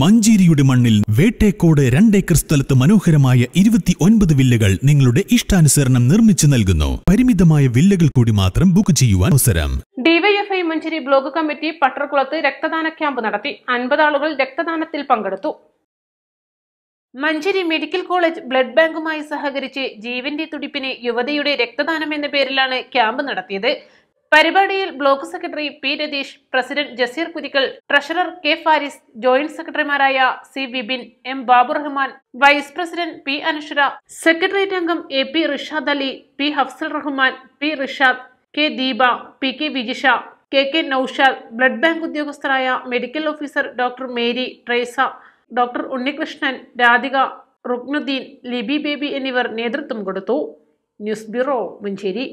മഞ്ചേരിയുടെ മണ്ണിൽ വേട്ടേക്കോട് രണ്ടേക്കർ സ്ഥലത്ത് മനോഹരമായ ഇരുപത്തി ഒൻപത് വില്ലകൾ നിങ്ങളുടെ ഇഷ്ടാനുസരണം നിർമ്മിച്ചു നൽകുന്നു പരിമിതമായ വില്ലകൾ കൂടി മാത്രം ബുക്ക് ചെയ്യുവാൻ അവസരം ഡിവൈഎഫ്ഐ മഞ്ചേരി ബ്ലോക്ക് കമ്മിറ്റി പട്ടർകുളത്ത് രക്തദാന ക്യാമ്പ് നടത്തി അൻപത് ആളുകൾ രക്തദാനത്തിൽ പങ്കെടുത്തു മഞ്ചേരി മെഡിക്കൽ കോളേജ് ബ്ലഡ് ബാങ്കുമായി സഹകരിച്ച് ജീവന്റെ തുടിപ്പിന് യുവതിയുടെ രക്തദാനം എന്ന പേരിലാണ് ക്യാമ്പ് നടത്തിയത് പരിപാടിയിൽ block secretary P Ratheesh president Jaseer Kurikkal treasurer K Faris joint സെക്രട്ടറിമാരായ C Vipin M Baburahman vice president P Anushra secretariat അംഗം A P Rishad Ali P Hafsal Rahman P Rishad K Deepa P K Vijisha K K Noushad blood bank ഉദ്യോഗസ്ഥരായ medical officer doctor Mary Tresa doctor Unnikrishnan Radhika Ruknuddin Libi Baby എന്നിവർ നേതൃത്വം കൊടുത്തു ന്യൂസ് ബ്യൂറോ മഞ്ചേരി